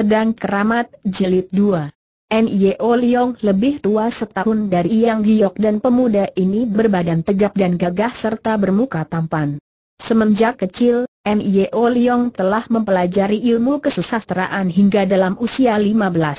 Pedang Keramat Jilid 2 N.Y.O. Leong lebih tua setahun dari Yang Giok dan pemuda ini berbadan tegap dan gagah serta bermuka tampan. Semenjak kecil, N.Y.O. Leong telah mempelajari ilmu kesusastraan hingga dalam usia 15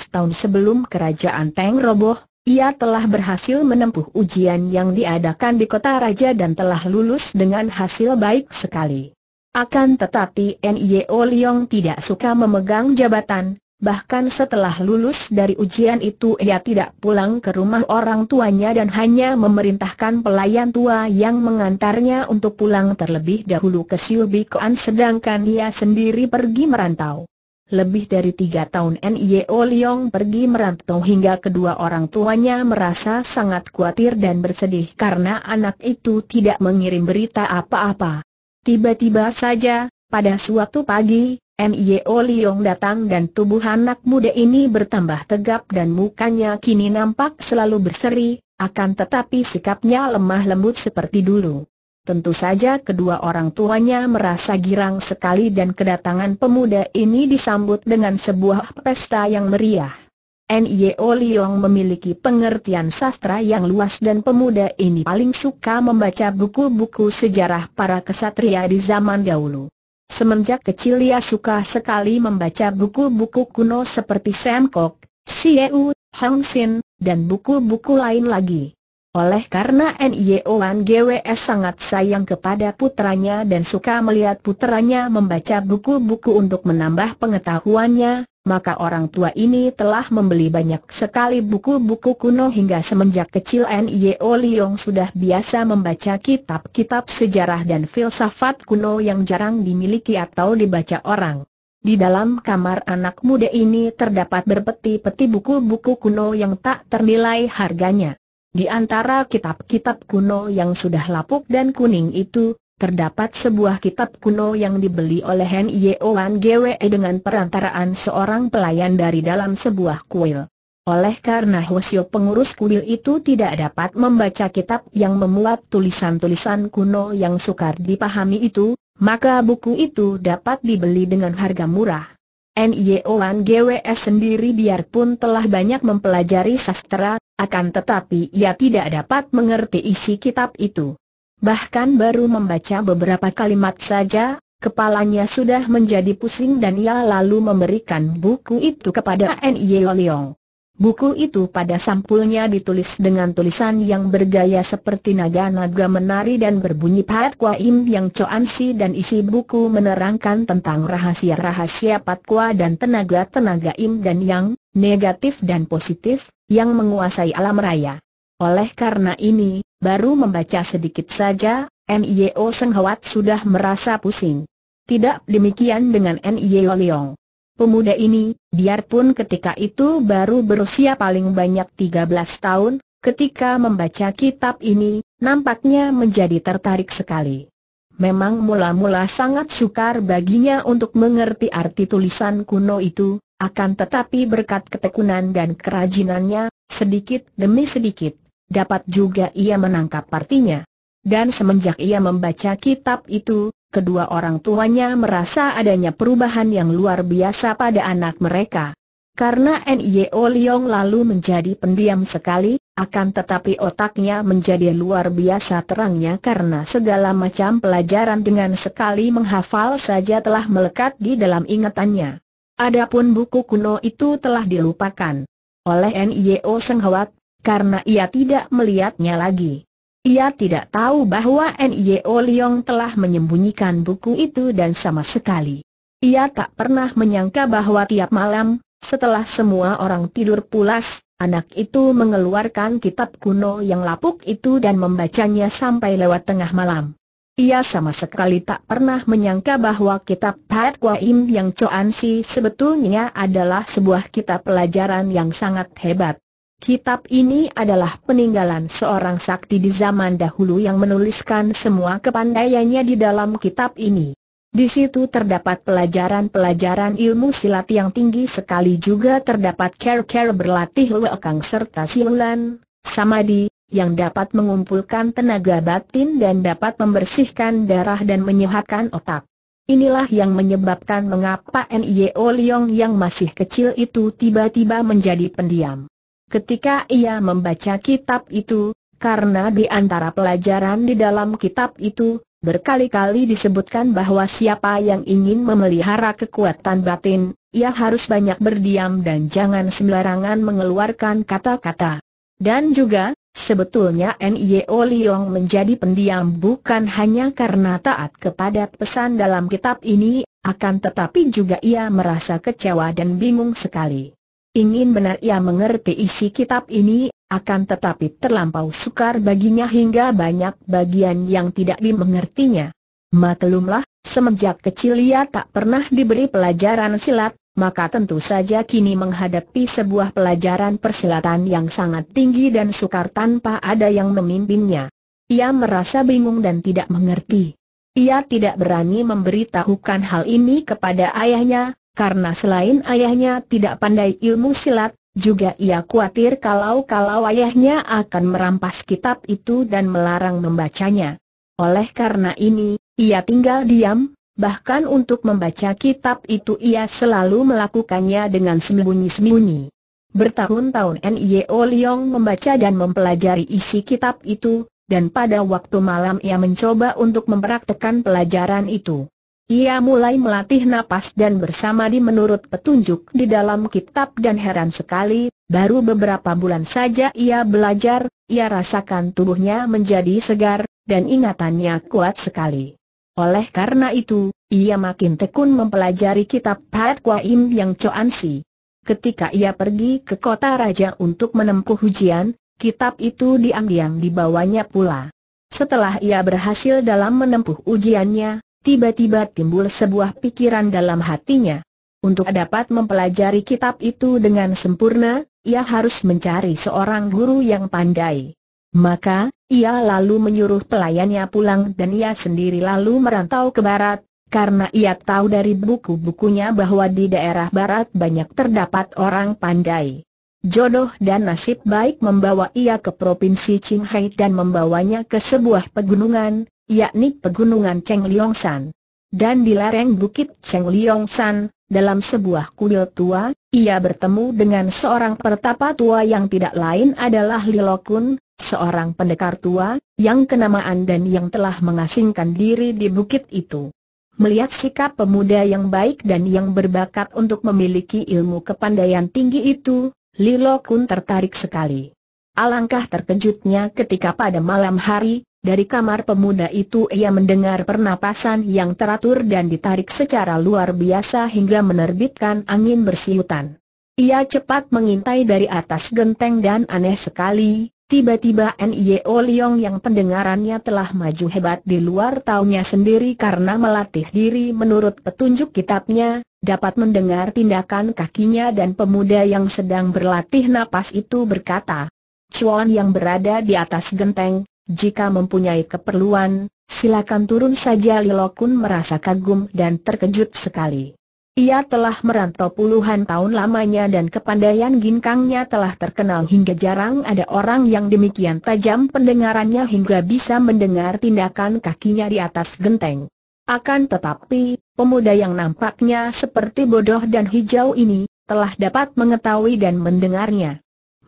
tahun sebelum kerajaan Teng roboh, ia telah berhasil menempuh ujian yang diadakan di kota raja dan telah lulus dengan hasil baik sekali. Akan tetapi Nio Leong tidak suka memegang jabatan, bahkan setelah lulus dari ujian itu ia tidak pulang ke rumah orang tuanya dan hanya memerintahkan pelayan tua yang mengantarnya untuk pulang terlebih dahulu ke Koan sedangkan ia sendiri pergi merantau. Lebih dari tiga tahun Nio Leong pergi merantau hingga kedua orang tuanya merasa sangat khawatir dan bersedih karena anak itu tidak mengirim berita apa-apa. Tiba-tiba saja, pada suatu pagi, MIO Liong datang dan tubuh anak muda ini bertambah tegap dan mukanya kini nampak selalu berseri, akan tetapi sikapnya lemah lembut seperti dulu. Tentu saja kedua orang tuanya merasa girang sekali dan kedatangan pemuda ini disambut dengan sebuah pesta yang meriah. N.Y.O. Liong memiliki pengertian sastra yang luas dan pemuda ini paling suka membaca buku-buku sejarah para kesatria di zaman dahulu. Semenjak kecil ia suka sekali membaca buku-buku kuno seperti Sam Kok, Sieu, Hang Sin, dan buku-buku lain lagi. Oleh karena N.Y.O. Wan GWS sangat sayang kepada putranya dan suka melihat putranya membaca buku-buku untuk menambah pengetahuannya, maka orang tua ini telah membeli banyak sekali buku-buku kuno hingga semenjak kecil N.I.O. Liong sudah biasa membaca kitab-kitab sejarah dan filsafat kuno yang jarang dimiliki atau dibaca orang. Di dalam kamar anak muda ini terdapat berpeti-peti buku-buku kuno yang tak ternilai harganya. Di antara kitab-kitab kuno yang sudah lapuk dan kuning itu, terdapat sebuah kitab kuno yang dibeli oleh Hen Yeoan GWE dengan perantaraan seorang pelayan dari dalam sebuah kuil. Oleh karena Hosio pengurus kuil itu tidak dapat membaca kitab yang memuat tulisan-tulisan kuno yang sukar dipahami itu, maka buku itu dapat dibeli dengan harga murah. N.I.O.N. GWS e sendiri biarpun telah banyak mempelajari sastra, akan tetapi ia tidak dapat mengerti isi kitab itu. Bahkan baru membaca beberapa kalimat saja, kepalanya sudah menjadi pusing dan ia lalu memberikan buku itu kepada Nye Leong. Buku itu pada sampulnya ditulis dengan tulisan yang bergaya seperti naga-naga menari dan berbunyi Pat Kwa Im yang coansi dan isi buku menerangkan tentang rahasia-rahasia Pat Kwa dan tenaga-tenaga Im dan Yang, negatif dan positif, yang menguasai alam raya. Oleh karena ini, Baru membaca sedikit saja, NIO Seng sudah merasa pusing. Tidak demikian dengan NIO Leong. Pemuda ini, biarpun ketika itu baru berusia paling banyak 13 tahun, ketika membaca kitab ini, nampaknya menjadi tertarik sekali. Memang mula-mula sangat sukar baginya untuk mengerti arti tulisan kuno itu, akan tetapi berkat ketekunan dan kerajinannya, sedikit demi sedikit, dapat juga ia menangkap partinya. Dan semenjak ia membaca kitab itu, kedua orang tuanya merasa adanya perubahan yang luar biasa pada anak mereka. Karena N.I.O. Leong lalu menjadi pendiam sekali, akan tetapi otaknya menjadi luar biasa terangnya karena segala macam pelajaran dengan sekali menghafal saja telah melekat di dalam ingatannya. Adapun buku kuno itu telah dilupakan. Oleh N.I.O. Senghawat, karena ia tidak melihatnya lagi. Ia tidak tahu bahwa N.I.O. Leong telah menyembunyikan buku itu dan sama sekali. Ia tak pernah menyangka bahwa tiap malam, setelah semua orang tidur pulas, anak itu mengeluarkan kitab kuno yang lapuk itu dan membacanya sampai lewat tengah malam. Ia sama sekali tak pernah menyangka bahwa kitab Pat Kwaim yang coansi sebetulnya adalah sebuah kitab pelajaran yang sangat hebat. Kitab ini adalah peninggalan seorang sakti di zaman dahulu yang menuliskan semua kepandaiannya di dalam kitab ini. Di situ terdapat pelajaran-pelajaran ilmu silat yang tinggi sekali juga terdapat care-care berlatih lekang serta silulan, samadi, yang dapat mengumpulkan tenaga batin dan dapat membersihkan darah dan menyehatkan otak. Inilah yang menyebabkan mengapa N.Y.O. Leong yang masih kecil itu tiba-tiba menjadi pendiam ketika ia membaca kitab itu, karena di antara pelajaran di dalam kitab itu, berkali-kali disebutkan bahwa siapa yang ingin memelihara kekuatan batin, ia harus banyak berdiam dan jangan sembarangan mengeluarkan kata-kata. Dan juga, sebetulnya N.I.O. Liong menjadi pendiam bukan hanya karena taat kepada pesan dalam kitab ini, akan tetapi juga ia merasa kecewa dan bingung sekali. Ingin benar ia mengerti isi kitab ini, akan tetapi terlampau sukar baginya hingga banyak bagian yang tidak dimengertinya. Maklumlah, semenjak kecil ia tak pernah diberi pelajaran silat, maka tentu saja kini menghadapi sebuah pelajaran persilatan yang sangat tinggi dan sukar tanpa ada yang memimpinnya. Ia merasa bingung dan tidak mengerti. Ia tidak berani memberitahukan hal ini kepada ayahnya, karena selain ayahnya tidak pandai ilmu silat, juga ia khawatir kalau-kalau ayahnya akan merampas kitab itu dan melarang membacanya. Oleh karena ini, ia tinggal diam, bahkan untuk membaca kitab itu ia selalu melakukannya dengan sembunyi-sembunyi. Bertahun-tahun Nio Leong membaca dan mempelajari isi kitab itu, dan pada waktu malam ia mencoba untuk mempraktekan pelajaran itu. Ia mulai melatih napas dan bersama di menurut petunjuk di dalam kitab dan heran sekali, baru beberapa bulan saja ia belajar, ia rasakan tubuhnya menjadi segar, dan ingatannya kuat sekali. Oleh karena itu, ia makin tekun mempelajari kitab Pat Kwaim yang Coan Si. Ketika ia pergi ke kota raja untuk menempuh ujian, kitab itu diam-diam dibawanya pula. Setelah ia berhasil dalam menempuh ujiannya, Tiba-tiba timbul sebuah pikiran dalam hatinya. Untuk dapat mempelajari kitab itu dengan sempurna, ia harus mencari seorang guru yang pandai. Maka, ia lalu menyuruh pelayannya pulang dan ia sendiri lalu merantau ke barat, karena ia tahu dari buku-bukunya bahwa di daerah barat banyak terdapat orang pandai. Jodoh dan nasib baik membawa ia ke Provinsi Qinghai dan membawanya ke sebuah pegunungan, yakni pegunungan Cheng Liong San. Dan di lereng bukit Cheng Liong San, dalam sebuah kuil tua, ia bertemu dengan seorang pertapa tua yang tidak lain adalah Lilokun, seorang pendekar tua, yang kenamaan dan yang telah mengasingkan diri di bukit itu. Melihat sikap pemuda yang baik dan yang berbakat untuk memiliki ilmu kepandaian tinggi itu, Lilokun tertarik sekali. Alangkah terkejutnya ketika pada malam hari, dari kamar pemuda itu ia mendengar pernapasan yang teratur dan ditarik secara luar biasa hingga menerbitkan angin bersiutan. Ia cepat mengintai dari atas genteng dan aneh sekali, tiba-tiba N.I.O. Oliong yang pendengarannya telah maju hebat di luar taunya sendiri karena melatih diri menurut petunjuk kitabnya, dapat mendengar tindakan kakinya dan pemuda yang sedang berlatih napas itu berkata, "Cuan yang berada di atas genteng, jika mempunyai keperluan, silakan turun saja Lilokun merasa kagum dan terkejut sekali. Ia telah merantau puluhan tahun lamanya dan kepandaian ginkangnya telah terkenal hingga jarang ada orang yang demikian tajam pendengarannya hingga bisa mendengar tindakan kakinya di atas genteng. Akan tetapi, pemuda yang nampaknya seperti bodoh dan hijau ini, telah dapat mengetahui dan mendengarnya.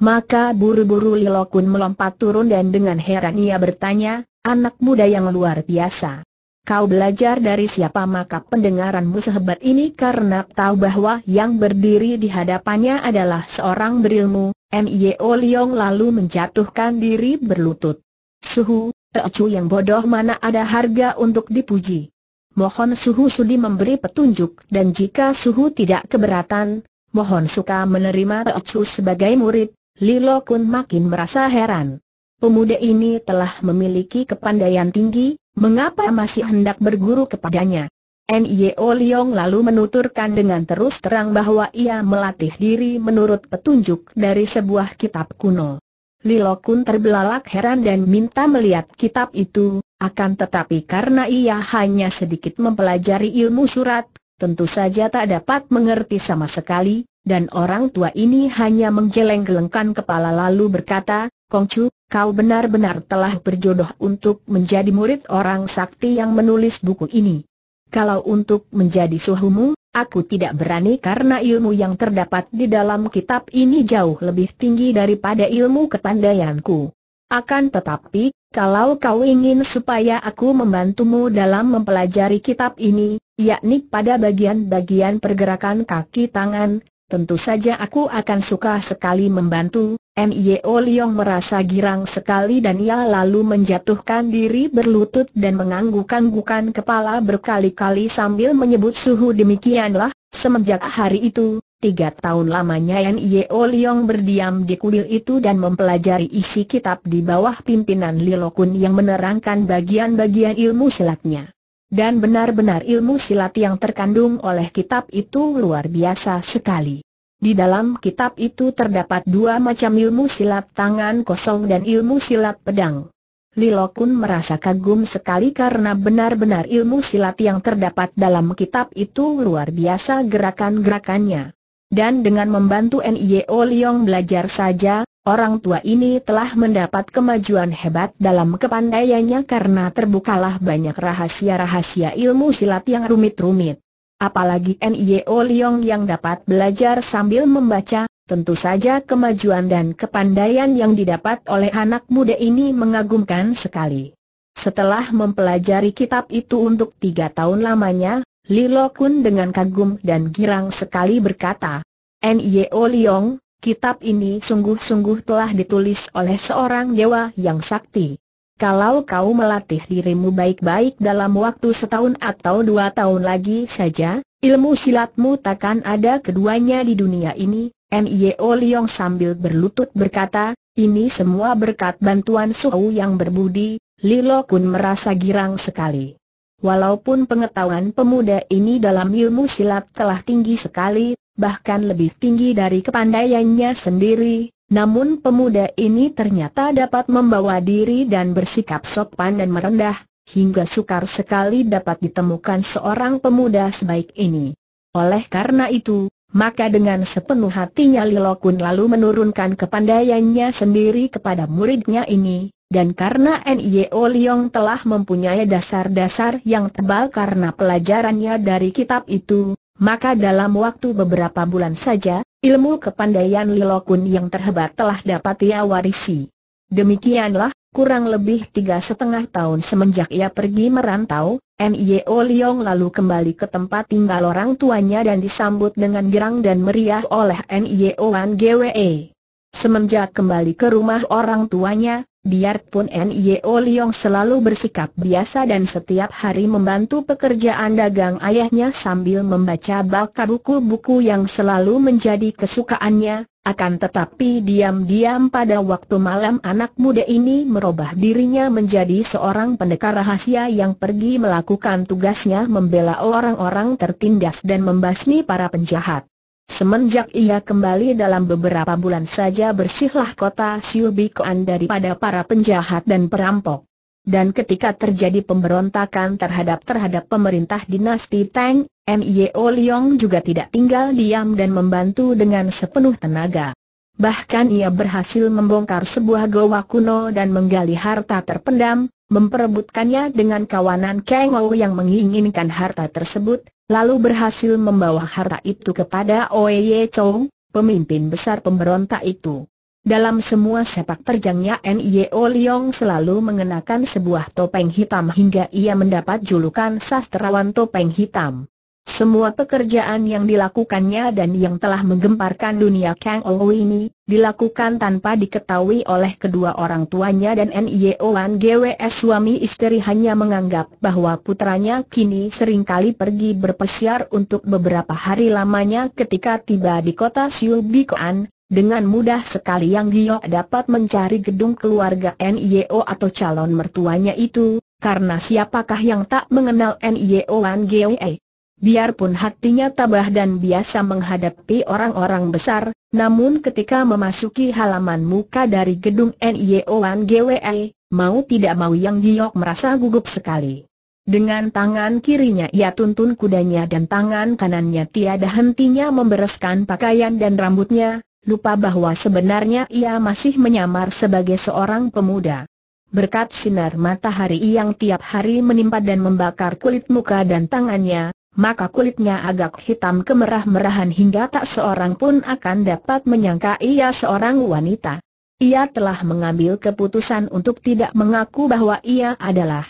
Maka buru-buru Lilokun melompat turun dan dengan heran ia bertanya, anak muda yang luar biasa. Kau belajar dari siapa maka pendengaranmu sehebat ini karena tahu bahwa yang berdiri di hadapannya adalah seorang berilmu, Mio Oliong lalu menjatuhkan diri berlutut. Suhu, Teocu yang bodoh mana ada harga untuk dipuji. Mohon Suhu sudi memberi petunjuk dan jika Suhu tidak keberatan, mohon suka menerima Teocu sebagai murid, Lilo Kun makin merasa heran. Pemuda ini telah memiliki kepandaian tinggi, mengapa masih hendak berguru kepadanya? N.I.O. Leong lalu menuturkan dengan terus terang bahwa ia melatih diri menurut petunjuk dari sebuah kitab kuno. Lilo Kun terbelalak heran dan minta melihat kitab itu, akan tetapi karena ia hanya sedikit mempelajari ilmu surat, tentu saja tak dapat mengerti sama sekali, dan orang tua ini hanya menggeleng-gelengkan kepala lalu berkata, Kongcu, kau benar-benar telah berjodoh untuk menjadi murid orang sakti yang menulis buku ini. Kalau untuk menjadi suhumu, aku tidak berani karena ilmu yang terdapat di dalam kitab ini jauh lebih tinggi daripada ilmu kepandaianku. Akan tetapi, kalau kau ingin supaya aku membantumu dalam mempelajari kitab ini, yakni pada bagian-bagian pergerakan kaki tangan, tentu saja aku akan suka sekali membantu. Mio Liong merasa girang sekali dan ia lalu menjatuhkan diri berlutut dan mengangguk-anggukan kepala berkali-kali sambil menyebut suhu demikianlah. Semenjak hari itu, tiga tahun lamanya Mio Liong berdiam di kuil itu dan mempelajari isi kitab di bawah pimpinan Lilokun yang menerangkan bagian-bagian ilmu silatnya. Dan benar-benar ilmu silat yang terkandung oleh kitab itu luar biasa sekali. Di dalam kitab itu terdapat dua macam ilmu silat tangan kosong dan ilmu silat pedang. Lilo Kun merasa kagum sekali karena benar-benar ilmu silat yang terdapat dalam kitab itu luar biasa gerakan-gerakannya. Dan dengan membantu NIO Liong belajar saja, Orang tua ini telah mendapat kemajuan hebat dalam kepandaiannya karena terbukalah banyak rahasia-rahasia ilmu silat yang rumit-rumit. Apalagi N.I.O. Liong yang dapat belajar sambil membaca, tentu saja kemajuan dan kepandaian yang didapat oleh anak muda ini mengagumkan sekali. Setelah mempelajari kitab itu untuk tiga tahun lamanya, Lilo Kun dengan kagum dan girang sekali berkata, N.I.O. Liong, Kitab ini sungguh-sungguh telah ditulis oleh seorang dewa yang sakti. Kalau kau melatih dirimu baik-baik dalam waktu setahun atau dua tahun lagi saja, ilmu silatmu takkan ada keduanya di dunia ini, Nio Liong sambil berlutut berkata, ini semua berkat bantuan Suhu yang berbudi, Lilo Kun merasa girang sekali. Walaupun pengetahuan pemuda ini dalam ilmu silat telah tinggi sekali, bahkan lebih tinggi dari kepandaiannya sendiri, namun pemuda ini ternyata dapat membawa diri dan bersikap sopan dan merendah, hingga sukar sekali dapat ditemukan seorang pemuda sebaik ini. Oleh karena itu, maka dengan sepenuh hatinya Lilokun lalu menurunkan kepandaiannya sendiri kepada muridnya ini, dan karena N.I.O. Liong telah mempunyai dasar-dasar yang tebal karena pelajarannya dari kitab itu, maka dalam waktu beberapa bulan saja, ilmu kepandaian Lilokun yang terhebat telah dapat ia warisi. Demikianlah, kurang lebih tiga setengah tahun semenjak ia pergi merantau, N.I.O. Liong lalu kembali ke tempat tinggal orang tuanya dan disambut dengan girang dan meriah oleh N.I.O. Wan Gwe. Semenjak kembali ke rumah orang tuanya, biarpun N.I.O. Leong selalu bersikap biasa dan setiap hari membantu pekerjaan dagang ayahnya sambil membaca baka buku-buku yang selalu menjadi kesukaannya, akan tetapi diam-diam pada waktu malam anak muda ini merubah dirinya menjadi seorang pendekar rahasia yang pergi melakukan tugasnya membela orang-orang tertindas dan membasmi para penjahat. Semenjak ia kembali dalam beberapa bulan saja bersihlah kota Siubikoan daripada para penjahat dan perampok. Dan ketika terjadi pemberontakan terhadap-terhadap pemerintah dinasti Tang, Mio Leong juga tidak tinggal diam dan membantu dengan sepenuh tenaga. Bahkan ia berhasil membongkar sebuah goa kuno dan menggali harta terpendam, memperebutkannya dengan kawanan Kang yang menginginkan harta tersebut, lalu berhasil membawa harta itu kepada Oye Chong, pemimpin besar pemberontak itu. Dalam semua sepak terjangnya N.I.O. Leong selalu mengenakan sebuah topeng hitam hingga ia mendapat julukan sastrawan topeng hitam. Semua pekerjaan yang dilakukannya dan yang telah menggemparkan dunia Kang Ou ini, dilakukan tanpa diketahui oleh kedua orang tuanya dan N.I.O.N. GWS suami istri hanya menganggap bahwa putranya kini sering kali pergi berpesiar untuk beberapa hari lamanya ketika tiba di kota Siubikoan, dengan mudah sekali Yang Gio dapat mencari gedung keluarga NIO atau calon mertuanya itu, karena siapakah yang tak mengenal NIO Wan Gwe? Biarpun hatinya tabah dan biasa menghadapi orang-orang besar, namun ketika memasuki halaman muka dari gedung NIOan GWE, mau tidak mau Yang Giok merasa gugup sekali. Dengan tangan kirinya ia tuntun kudanya dan tangan kanannya tiada hentinya membereskan pakaian dan rambutnya, lupa bahwa sebenarnya ia masih menyamar sebagai seorang pemuda. Berkat sinar matahari yang tiap hari menimpa dan membakar kulit muka dan tangannya, maka kulitnya agak hitam kemerah-merahan hingga tak seorang pun akan dapat menyangka ia seorang wanita. Ia telah mengambil keputusan untuk tidak mengaku bahwa ia adalah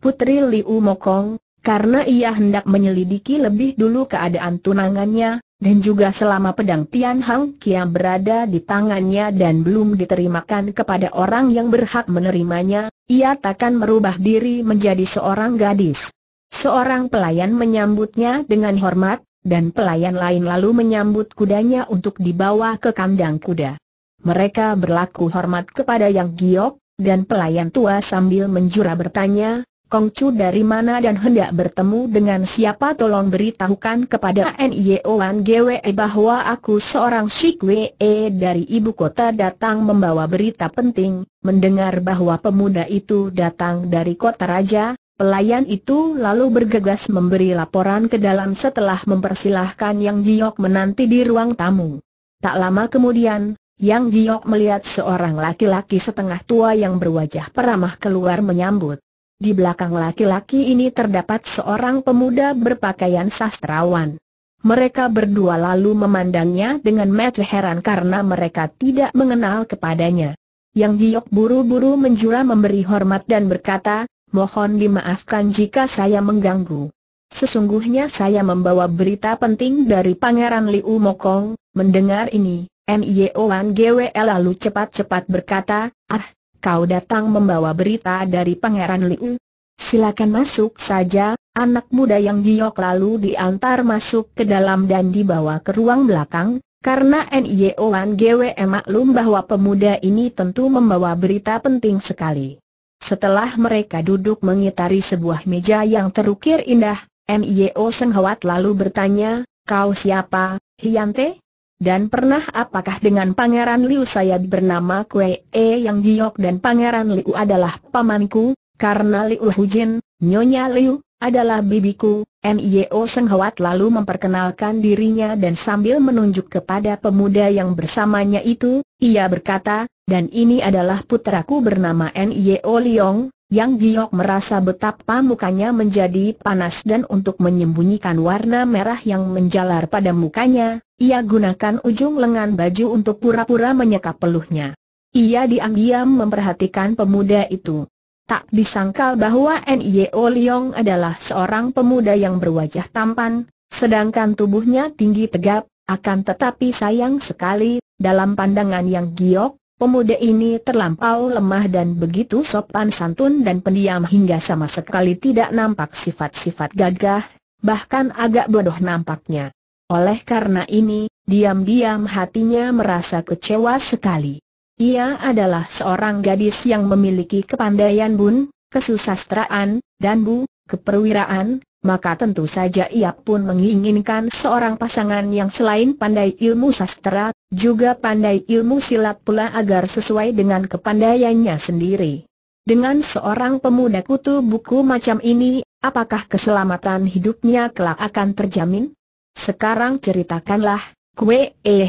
Putri Liu Mokong, karena ia hendak menyelidiki lebih dulu keadaan tunangannya, dan juga selama pedang Tian Hang Kia berada di tangannya dan belum diterimakan kepada orang yang berhak menerimanya, ia takkan merubah diri menjadi seorang gadis. Seorang pelayan menyambutnya dengan hormat, dan pelayan lain lalu menyambut kudanya untuk dibawa ke kandang kuda. Mereka berlaku hormat kepada Yang Giok, dan pelayan tua sambil menjura bertanya, Kongcu dari mana dan hendak bertemu dengan siapa tolong beritahukan kepada Nioan GWE bahwa aku seorang Shikwe e dari ibu kota datang membawa berita penting, mendengar bahwa pemuda itu datang dari kota raja, Pelayan itu lalu bergegas memberi laporan ke dalam setelah mempersilahkan Yang Giok menanti di ruang tamu. Tak lama kemudian, Yang Giok melihat seorang laki-laki setengah tua yang berwajah peramah keluar menyambut. Di belakang laki-laki ini terdapat seorang pemuda berpakaian sastrawan. Mereka berdua lalu memandangnya dengan mata heran karena mereka tidak mengenal kepadanya. Yang Giok buru-buru menjura memberi hormat dan berkata, mohon dimaafkan jika saya mengganggu. Sesungguhnya saya membawa berita penting dari Pangeran Liu Mokong, mendengar ini, Wan Gwe lalu cepat-cepat berkata, ah, kau datang membawa berita dari Pangeran Liu? Silakan masuk saja, anak muda yang giok lalu diantar masuk ke dalam dan dibawa ke ruang belakang, karena Wan Gwe maklum bahwa pemuda ini tentu membawa berita penting sekali. Setelah mereka duduk mengitari sebuah meja yang terukir indah, Mio Senghawat lalu bertanya, kau siapa, Hyante? Dan pernah apakah dengan Pangeran Liu saya bernama Kue E yang giok dan Pangeran Liu adalah pamanku, karena Liu Hujin, Nyonya Liu, adalah bibiku, Mio Seng lalu memperkenalkan dirinya dan sambil menunjuk kepada pemuda yang bersamanya itu, ia berkata, dan ini adalah putraku bernama Nio Liyong. yang Giok merasa betapa mukanya menjadi panas dan untuk menyembunyikan warna merah yang menjalar pada mukanya, ia gunakan ujung lengan baju untuk pura-pura menyekap peluhnya. Ia diam-diam memperhatikan pemuda itu. Tak disangkal bahwa N.I.O. Liong adalah seorang pemuda yang berwajah tampan, sedangkan tubuhnya tinggi tegap, akan tetapi sayang sekali, dalam pandangan yang giok, pemuda ini terlampau lemah dan begitu sopan santun dan pendiam hingga sama sekali tidak nampak sifat-sifat gagah, bahkan agak bodoh nampaknya. Oleh karena ini, diam-diam hatinya merasa kecewa sekali. Ia adalah seorang gadis yang memiliki kepandaian bun, kesusastraan, dan bu, keperwiraan, maka tentu saja ia pun menginginkan seorang pasangan yang selain pandai ilmu sastra, juga pandai ilmu silat pula agar sesuai dengan kepandaiannya sendiri. Dengan seorang pemuda kutu buku macam ini, apakah keselamatan hidupnya kelak akan terjamin? Sekarang ceritakanlah, Kue Eh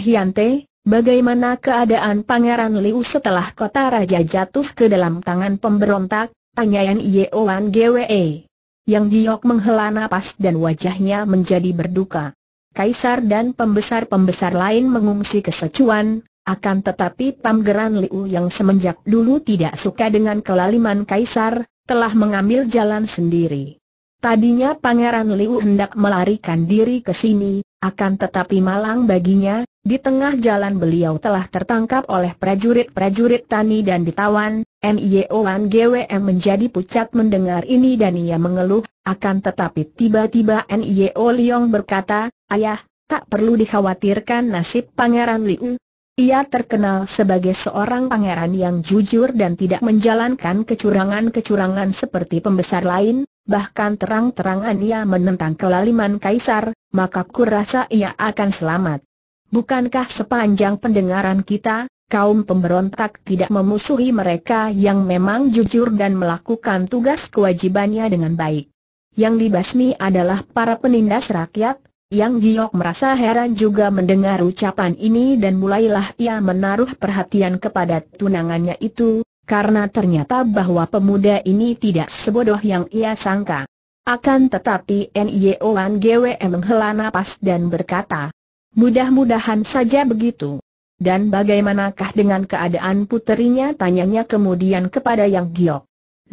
Bagaimana keadaan Pangeran Liu setelah kota raja jatuh ke dalam tangan pemberontak? Tanyayan Yeowan GWE. Yang giok menghela nafas dan wajahnya menjadi berduka. Kaisar dan pembesar-pembesar lain mengungsi ke Secuan, akan tetapi Pangeran Liu yang semenjak dulu tidak suka dengan kelaliman Kaisar, telah mengambil jalan sendiri. Tadinya Pangeran Liu hendak melarikan diri ke sini, akan tetapi malang baginya, di tengah jalan beliau telah tertangkap oleh prajurit-prajurit Tani dan ditawan, Mioan GWM menjadi pucat mendengar ini dan ia mengeluh, akan tetapi tiba-tiba Nio Liong berkata, Ayah, tak perlu dikhawatirkan nasib Pangeran Liu. Ia terkenal sebagai seorang pangeran yang jujur dan tidak menjalankan kecurangan-kecurangan seperti pembesar lain, bahkan terang-terangan ia menentang kelaliman kaisar, maka kurasa ia akan selamat. Bukankah sepanjang pendengaran kita, kaum pemberontak tidak memusuhi mereka yang memang jujur dan melakukan tugas kewajibannya dengan baik? Yang dibasmi adalah para penindas rakyat, yang Giok merasa heran juga mendengar ucapan ini dan mulailah ia menaruh perhatian kepada tunangannya itu, karena ternyata bahwa pemuda ini tidak sebodoh yang ia sangka. Akan tetapi N.I.O.N. GWM menghela napas dan berkata, mudah-mudahan saja begitu. Dan bagaimanakah dengan keadaan puterinya tanyanya kemudian kepada Yang Giok.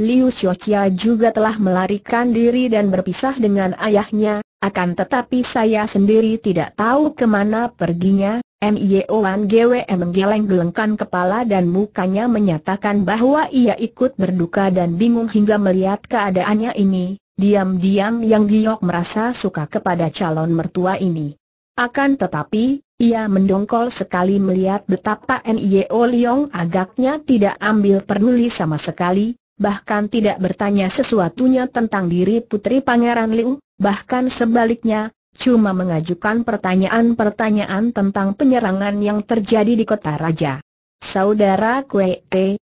Liu Xiaoqia juga telah melarikan diri dan berpisah dengan ayahnya, akan tetapi saya sendiri tidak tahu kemana perginya, Mio GW menggeleng-gelengkan kepala dan mukanya menyatakan bahwa ia ikut berduka dan bingung hingga melihat keadaannya ini, diam-diam Yang Giok merasa suka kepada calon mertua ini. Akan tetapi, ia mendongkol sekali melihat betapa Mio Liong agaknya tidak ambil peduli sama sekali, bahkan tidak bertanya sesuatunya tentang diri putri pangeran Liu, bahkan sebaliknya, cuma mengajukan pertanyaan-pertanyaan tentang penyerangan yang terjadi di kota raja. Saudara Kue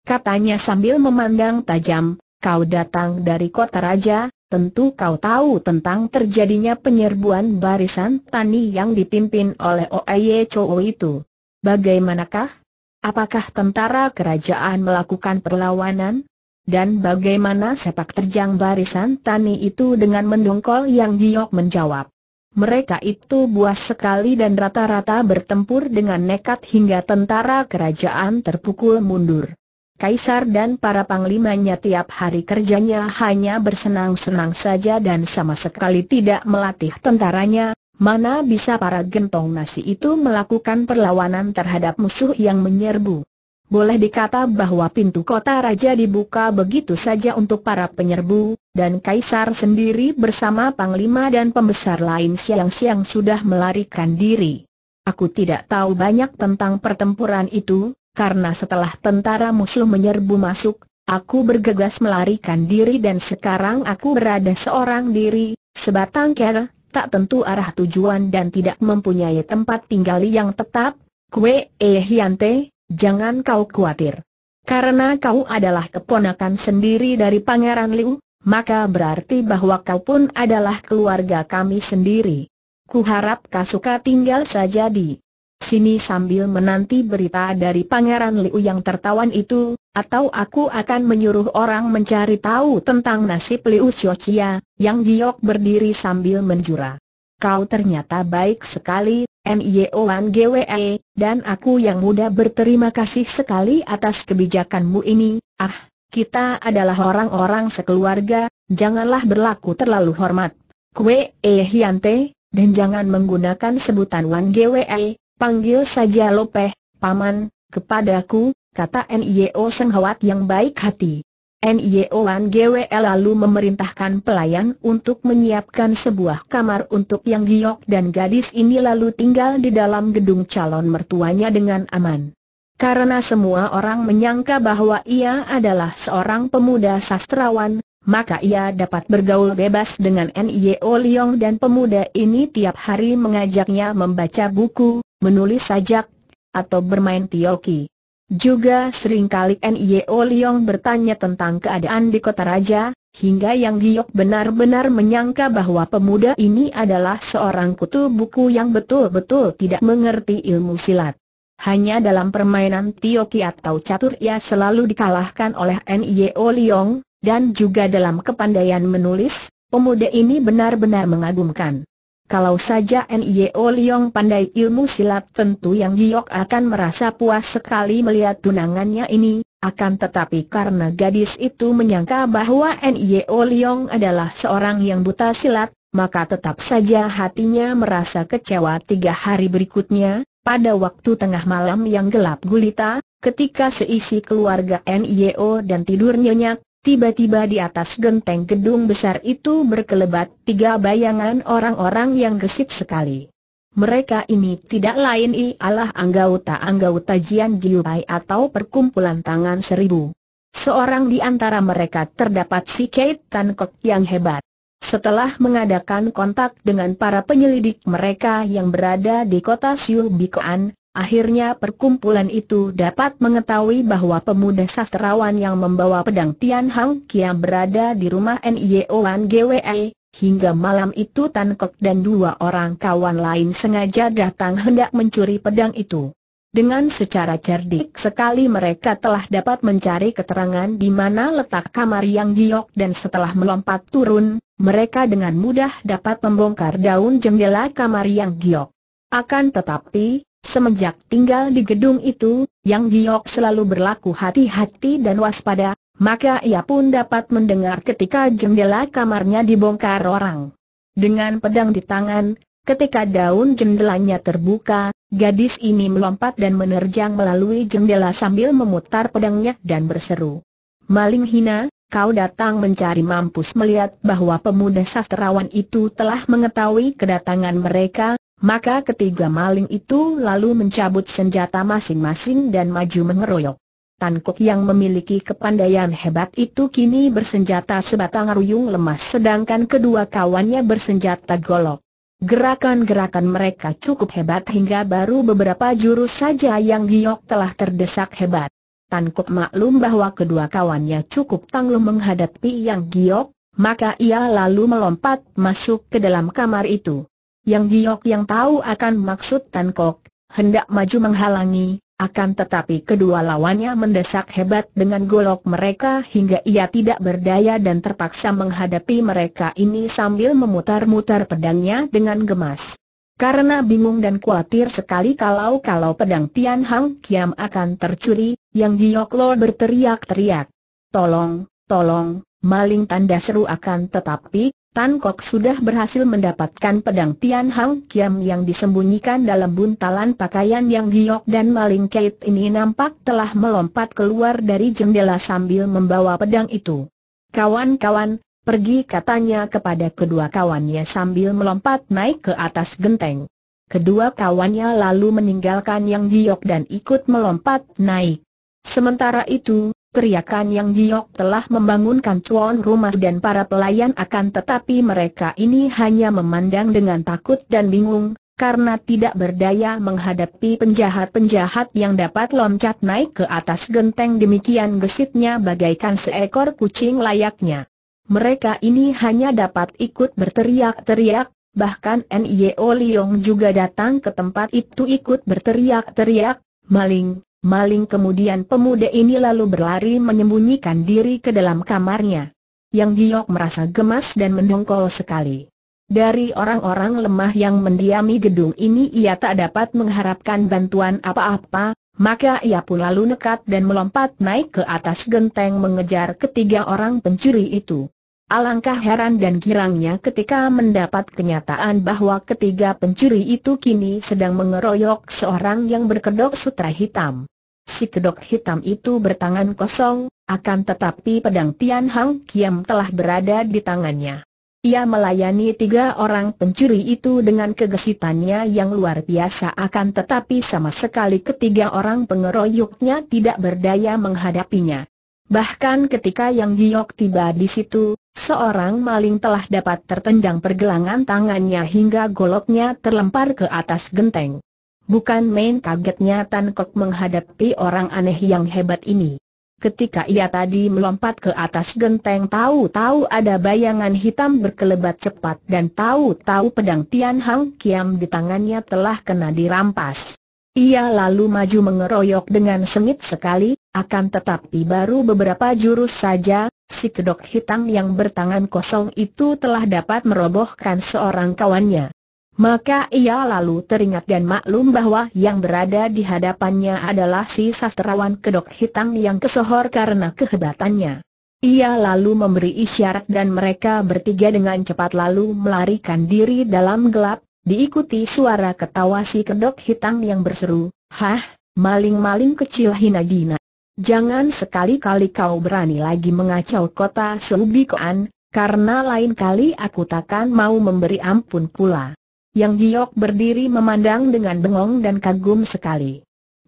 katanya sambil memandang tajam, kau datang dari kota raja, tentu kau tahu tentang terjadinya penyerbuan barisan tani yang dipimpin oleh Oye Chou itu. Bagaimanakah? Apakah tentara kerajaan melakukan perlawanan? Dan bagaimana sepak terjang barisan tani itu dengan mendongkol yang giok menjawab? Mereka itu buas sekali dan rata-rata bertempur dengan nekat hingga tentara kerajaan terpukul mundur. Kaisar dan para panglimanya tiap hari kerjanya hanya bersenang-senang saja dan sama sekali tidak melatih tentaranya, mana bisa para gentong nasi itu melakukan perlawanan terhadap musuh yang menyerbu. Boleh dikata bahwa pintu kota raja dibuka begitu saja untuk para penyerbu, dan Kaisar sendiri bersama Panglima dan pembesar lain siang-siang sudah melarikan diri. Aku tidak tahu banyak tentang pertempuran itu, karena setelah tentara musuh menyerbu masuk, aku bergegas melarikan diri dan sekarang aku berada seorang diri, sebatang kera, tak tentu arah tujuan dan tidak mempunyai tempat tinggal yang tetap, kue eh yante, jangan kau khawatir. Karena kau adalah keponakan sendiri dari Pangeran Liu, maka berarti bahwa kau pun adalah keluarga kami sendiri. Kuharap suka tinggal saja di sini sambil menanti berita dari Pangeran Liu yang tertawan itu, atau aku akan menyuruh orang mencari tahu tentang nasib Liu Xiaoqia, yang giok berdiri sambil menjura. Kau ternyata baik sekali, N.I.O.N. GWE, dan aku yang muda berterima kasih sekali atas kebijakanmu ini, ah, kita adalah orang-orang sekeluarga, janganlah berlaku terlalu hormat. Kue eh Hyante, dan jangan menggunakan sebutan Wan Gwe, e, panggil saja Lopeh, Paman, kepadaku, kata N.I.O. Senghawat yang baik hati. N.I.O. Wan Gwe e lalu memerintahkan pelayan untuk menyiapkan sebuah kamar untuk Yang Giok dan gadis ini lalu tinggal di dalam gedung calon mertuanya dengan aman. Karena semua orang menyangka bahwa ia adalah seorang pemuda sastrawan, maka ia dapat bergaul bebas dengan N.I.O. Leong dan pemuda ini tiap hari mengajaknya membaca buku, menulis sajak, atau bermain tioki. Juga seringkali N.I.O. Leong bertanya tentang keadaan di kota raja, Hingga yang giok benar-benar menyangka bahwa pemuda ini adalah seorang kutu buku yang betul-betul tidak mengerti ilmu silat. Hanya dalam permainan Tioki atau catur ia selalu dikalahkan oleh N.I.O. Leong, dan juga dalam kepandaian menulis, pemuda ini benar-benar mengagumkan. Kalau saja N.I.O. Leong pandai ilmu silat tentu yang Giok akan merasa puas sekali melihat tunangannya ini, akan tetapi karena gadis itu menyangka bahwa N.I.O. Leong adalah seorang yang buta silat, maka tetap saja hatinya merasa kecewa tiga hari berikutnya, pada waktu tengah malam yang gelap gulita, ketika seisi keluarga NIO dan tidur nyenyak, tiba-tiba di atas genteng gedung besar itu berkelebat tiga bayangan orang-orang yang gesit sekali. Mereka ini tidak lain ialah anggota-anggota Jian Jiupai atau perkumpulan tangan seribu. Seorang di antara mereka terdapat si Kate Tan Kok yang hebat. Setelah mengadakan kontak dengan para penyelidik mereka yang berada di kota Bikoan, akhirnya perkumpulan itu dapat mengetahui bahwa pemuda sastrawan yang membawa pedang Tian Hang Kiam berada di rumah N.I.O.An GWE, Hingga malam itu Tan Kok dan dua orang kawan lain sengaja datang hendak mencuri pedang itu. Dengan secara cerdik sekali mereka telah dapat mencari keterangan di mana letak kamar Yang Giok dan setelah melompat turun, mereka dengan mudah dapat membongkar daun jendela kamar Yang Giok. Akan tetapi, semenjak tinggal di gedung itu, Yang Giok selalu berlaku hati-hati dan waspada, maka ia pun dapat mendengar ketika jendela kamarnya dibongkar orang. Dengan pedang di tangan, ketika daun jendelanya terbuka, gadis ini melompat dan menerjang melalui jendela sambil memutar pedangnya dan berseru. Maling hina, kau datang mencari mampus melihat bahwa pemuda sastrawan itu telah mengetahui kedatangan mereka, maka ketiga maling itu lalu mencabut senjata masing-masing dan maju mengeroyok. Tan Kok yang memiliki kepandaian hebat itu kini bersenjata sebatang ruyung lemas sedangkan kedua kawannya bersenjata golok. Gerakan-gerakan mereka cukup hebat hingga baru beberapa jurus saja yang giok telah terdesak hebat. Tan Kok maklum bahwa kedua kawannya cukup tangguh menghadapi Yang Giok, maka ia lalu melompat masuk ke dalam kamar itu. Yang Giok yang tahu akan maksud Tan Kok, hendak maju menghalangi, akan tetapi kedua lawannya mendesak hebat dengan golok mereka hingga ia tidak berdaya dan terpaksa menghadapi mereka ini sambil memutar-mutar pedangnya dengan gemas. Karena bingung dan khawatir sekali kalau-kalau pedang Tian Hang Kiam akan tercuri, Yang Giok Lo berteriak-teriak. Tolong, tolong, maling tanda seru akan tetapi, Tan Kok sudah berhasil mendapatkan pedang Tian Hang Kiam yang disembunyikan dalam buntalan pakaian Yang Giok dan maling Kate ini nampak telah melompat keluar dari jendela sambil membawa pedang itu. Kawan-kawan, Pergi katanya kepada kedua kawannya sambil melompat naik ke atas genteng. Kedua kawannya lalu meninggalkan Yang Giok dan ikut melompat naik. Sementara itu, teriakan Yang Giok telah membangunkan cuan rumah dan para pelayan akan tetapi mereka ini hanya memandang dengan takut dan bingung, karena tidak berdaya menghadapi penjahat-penjahat yang dapat loncat naik ke atas genteng demikian gesitnya bagaikan seekor kucing layaknya mereka ini hanya dapat ikut berteriak-teriak, bahkan N.I.O. Liong juga datang ke tempat itu ikut berteriak-teriak, maling, maling kemudian pemuda ini lalu berlari menyembunyikan diri ke dalam kamarnya. Yang Giok merasa gemas dan mendongkol sekali. Dari orang-orang lemah yang mendiami gedung ini ia tak dapat mengharapkan bantuan apa-apa, maka ia pun lalu nekat dan melompat naik ke atas genteng mengejar ketiga orang pencuri itu. Alangkah heran dan girangnya ketika mendapat kenyataan bahwa ketiga pencuri itu kini sedang mengeroyok seorang yang berkedok sutra hitam. Si kedok hitam itu bertangan kosong, akan tetapi pedang Tian Hang Kiam telah berada di tangannya. Ia melayani tiga orang pencuri itu dengan kegesitannya yang luar biasa akan tetapi sama sekali ketiga orang pengeroyoknya tidak berdaya menghadapinya. Bahkan ketika yang giok tiba di situ, seorang maling telah dapat tertendang pergelangan tangannya hingga goloknya terlempar ke atas genteng. Bukan main kagetnya Tan Kok menghadapi orang aneh yang hebat ini. Ketika ia tadi melompat ke atas genteng tahu-tahu ada bayangan hitam berkelebat cepat dan tahu-tahu pedang Tian Hang Kiam di tangannya telah kena dirampas. Ia lalu maju mengeroyok dengan sengit sekali, akan tetapi baru beberapa jurus saja, si kedok hitam yang bertangan kosong itu telah dapat merobohkan seorang kawannya. Maka ia lalu teringat dan maklum bahwa yang berada di hadapannya adalah si sastrawan kedok hitam yang kesohor karena kehebatannya. Ia lalu memberi isyarat dan mereka bertiga dengan cepat lalu melarikan diri dalam gelap, diikuti suara ketawa si kedok hitam yang berseru, Hah, maling-maling kecil hina gina. Jangan sekali-kali kau berani lagi mengacau kota Subikoan, karena lain kali aku takkan mau memberi ampun pula. Yang Giok berdiri memandang dengan bengong dan kagum sekali.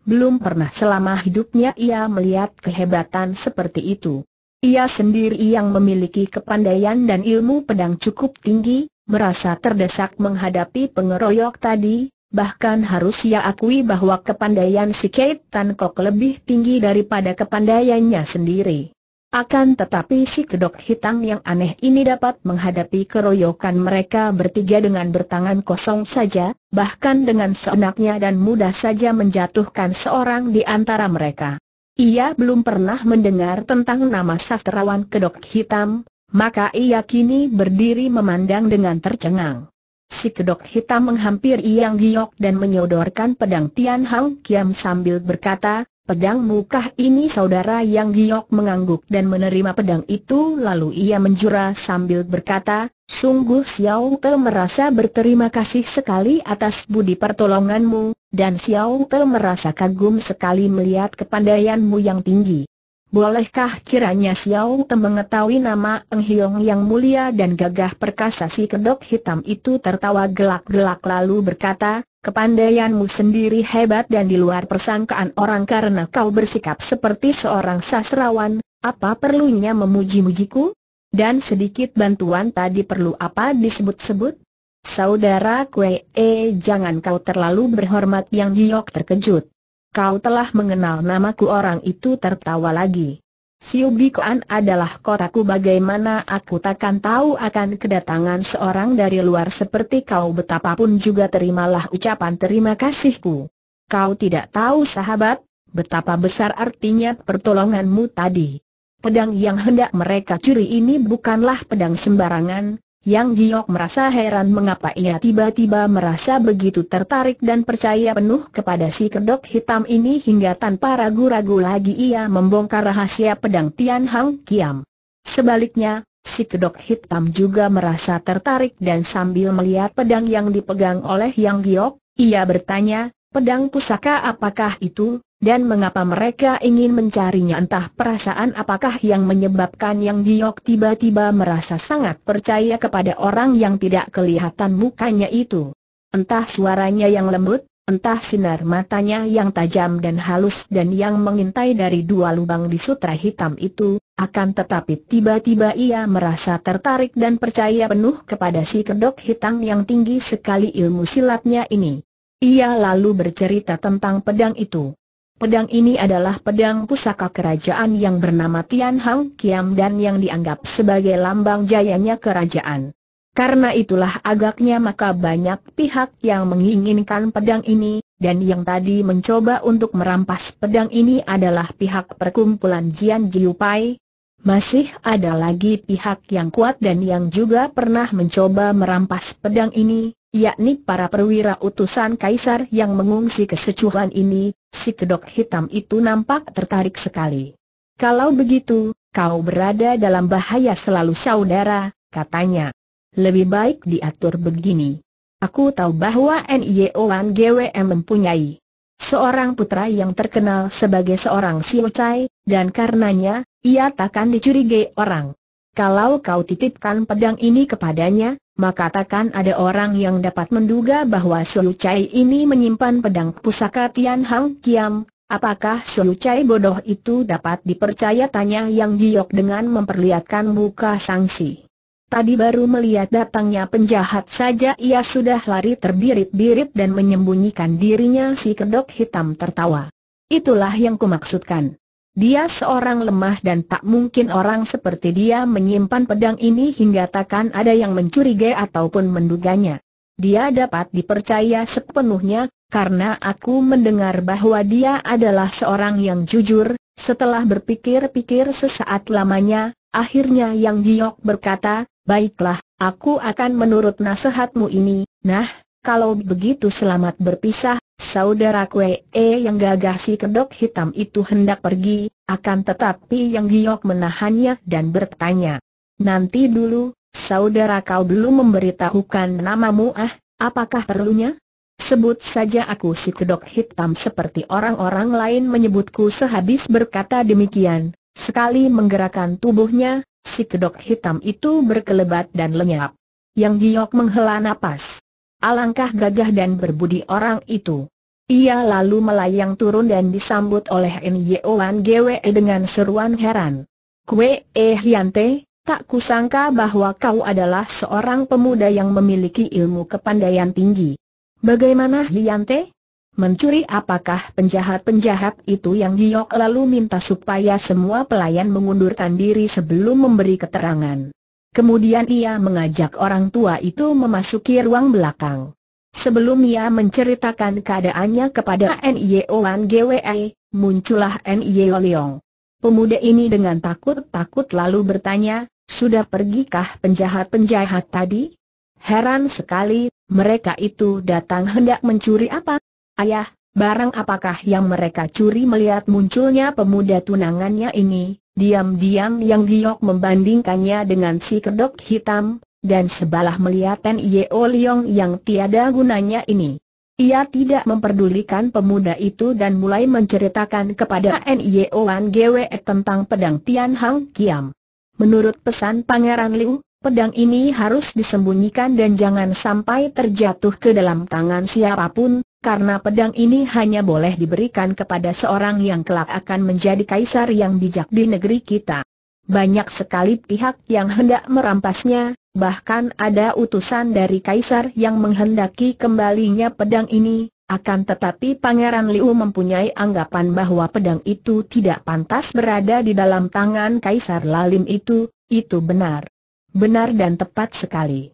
Belum pernah selama hidupnya ia melihat kehebatan seperti itu. Ia sendiri yang memiliki kepandaian dan ilmu pedang cukup tinggi, merasa terdesak menghadapi pengeroyok tadi, bahkan harus ia akui bahwa kepandaian si Kate Tan Kok lebih tinggi daripada kepandaiannya sendiri. Akan tetapi si kedok hitam yang aneh ini dapat menghadapi keroyokan mereka bertiga dengan bertangan kosong saja, bahkan dengan seenaknya dan mudah saja menjatuhkan seorang di antara mereka. Ia belum pernah mendengar tentang nama sastrawan kedok hitam, maka ia kini berdiri memandang dengan tercengang. Si kedok hitam menghampiri Yang Giok dan menyodorkan pedang Tian Hang Kiam sambil berkata, Pedang mukah ini saudara yang giok mengangguk dan menerima pedang itu lalu ia menjura sambil berkata, Sungguh Xiao Te merasa berterima kasih sekali atas budi pertolonganmu, dan Xiao Te merasa kagum sekali melihat kepandaianmu yang tinggi. Bolehkah kiranya Xiao Te mengetahui nama Eng Hiong yang mulia dan gagah perkasa si kedok hitam itu tertawa gelak-gelak lalu berkata, Kepandaianmu sendiri hebat dan di luar persangkaan orang karena kau bersikap seperti seorang sastrawan, apa perlunya memuji-mujiku? Dan sedikit bantuan tadi perlu apa disebut-sebut? Saudara Kue, eh jangan kau terlalu berhormat yang diok terkejut. Kau telah mengenal namaku orang itu tertawa lagi. Siubikoan adalah kotaku bagaimana aku takkan tahu akan kedatangan seorang dari luar seperti kau betapapun juga terimalah ucapan terima kasihku. Kau tidak tahu sahabat, betapa besar artinya pertolonganmu tadi. Pedang yang hendak mereka curi ini bukanlah pedang sembarangan, yang Giok merasa heran mengapa ia tiba-tiba merasa begitu tertarik dan percaya penuh kepada si kedok hitam ini hingga tanpa ragu-ragu lagi ia membongkar rahasia pedang Tian Hang Kiam. Sebaliknya, si kedok hitam juga merasa tertarik dan sambil melihat pedang yang dipegang oleh Yang Giok, ia bertanya, pedang pusaka apakah itu? Dan mengapa mereka ingin mencarinya entah perasaan apakah yang menyebabkan yang giok tiba-tiba merasa sangat percaya kepada orang yang tidak kelihatan mukanya itu. Entah suaranya yang lembut, entah sinar matanya yang tajam dan halus dan yang mengintai dari dua lubang di sutra hitam itu, akan tetapi tiba-tiba ia merasa tertarik dan percaya penuh kepada si kedok hitam yang tinggi sekali ilmu silatnya ini. Ia lalu bercerita tentang pedang itu. Pedang ini adalah pedang pusaka kerajaan yang bernama Tian Hang Kiam dan yang dianggap sebagai lambang jayanya kerajaan. Karena itulah agaknya maka banyak pihak yang menginginkan pedang ini, dan yang tadi mencoba untuk merampas pedang ini adalah pihak perkumpulan Jian Jiupai. Masih ada lagi pihak yang kuat dan yang juga pernah mencoba merampas pedang ini, yakni para perwira utusan kaisar yang mengungsi ke secuhan ini, si kedok hitam itu nampak tertarik sekali. Kalau begitu, kau berada dalam bahaya selalu saudara, katanya. Lebih baik diatur begini. Aku tahu bahwa NIO Wan GWM mempunyai seorang putra yang terkenal sebagai seorang siucai, dan karenanya, ia takkan dicurigai orang. Kalau kau titipkan pedang ini kepadanya, maka takkan ada orang yang dapat menduga bahwa Su Chai ini menyimpan pedang pusaka Tian Hang Kiam. Apakah Su Chai bodoh itu dapat dipercaya tanya Yang Giok dengan memperlihatkan muka sangsi. Tadi baru melihat datangnya penjahat saja ia sudah lari terbirit-birit dan menyembunyikan dirinya si kedok hitam tertawa. Itulah yang kumaksudkan. Dia seorang lemah dan tak mungkin orang seperti dia menyimpan pedang ini hingga takkan ada yang mencurigai ataupun menduganya. Dia dapat dipercaya sepenuhnya, karena aku mendengar bahwa dia adalah seorang yang jujur, setelah berpikir-pikir sesaat lamanya, akhirnya Yang Giok berkata, Baiklah, aku akan menurut nasihatmu ini, nah, kalau begitu selamat berpisah, Saudara Kwe E eh, eh, yang gagah si kedok hitam itu hendak pergi, akan tetapi Yang Giok menahannya dan bertanya. Nanti dulu, saudara kau belum memberitahukan namamu ah, apakah perlunya? Sebut saja aku si kedok hitam seperti orang-orang lain menyebutku sehabis berkata demikian. Sekali menggerakkan tubuhnya, si kedok hitam itu berkelebat dan lenyap. Yang giok menghela napas. Alangkah gagah dan berbudi orang itu. Ia lalu melayang turun dan disambut oleh Nyeoan Gwe dengan seruan heran. Kue eh Hyante, tak kusangka bahwa kau adalah seorang pemuda yang memiliki ilmu kepandaian tinggi. Bagaimana Hyante? Mencuri apakah penjahat-penjahat itu yang Hiok lalu minta supaya semua pelayan mengundurkan diri sebelum memberi keterangan. Kemudian ia mengajak orang tua itu memasuki ruang belakang. Sebelum ia menceritakan keadaannya kepada N.I.O. Wan GWE, muncullah N.I.O. Leong. Pemuda ini dengan takut-takut lalu bertanya, sudah pergikah penjahat-penjahat tadi? Heran sekali, mereka itu datang hendak mencuri apa? Ayah, barang apakah yang mereka curi melihat munculnya pemuda tunangannya ini? Diam-diam Yang Giok membandingkannya dengan si kedok hitam, dan sebalah melihat Ten Yeo Liong yang tiada gunanya ini. Ia tidak memperdulikan pemuda itu dan mulai menceritakan kepada N.I.O. Wan Gwe tentang pedang Tian Hang Kiam. Menurut pesan Pangeran Liu, pedang ini harus disembunyikan dan jangan sampai terjatuh ke dalam tangan siapapun, karena pedang ini hanya boleh diberikan kepada seorang yang kelak akan menjadi kaisar yang bijak di negeri kita. Banyak sekali pihak yang hendak merampasnya, bahkan ada utusan dari kaisar yang menghendaki kembalinya pedang ini, akan tetapi Pangeran Liu mempunyai anggapan bahwa pedang itu tidak pantas berada di dalam tangan kaisar lalim itu, itu benar. Benar dan tepat sekali.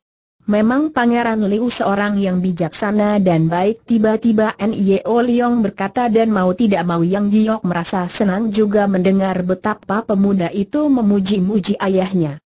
Memang Pangeran Liu seorang yang bijaksana dan baik tiba-tiba N.I.O. Liong berkata dan mau tidak mau Yang Giok merasa senang juga mendengar betapa pemuda itu memuji-muji ayahnya.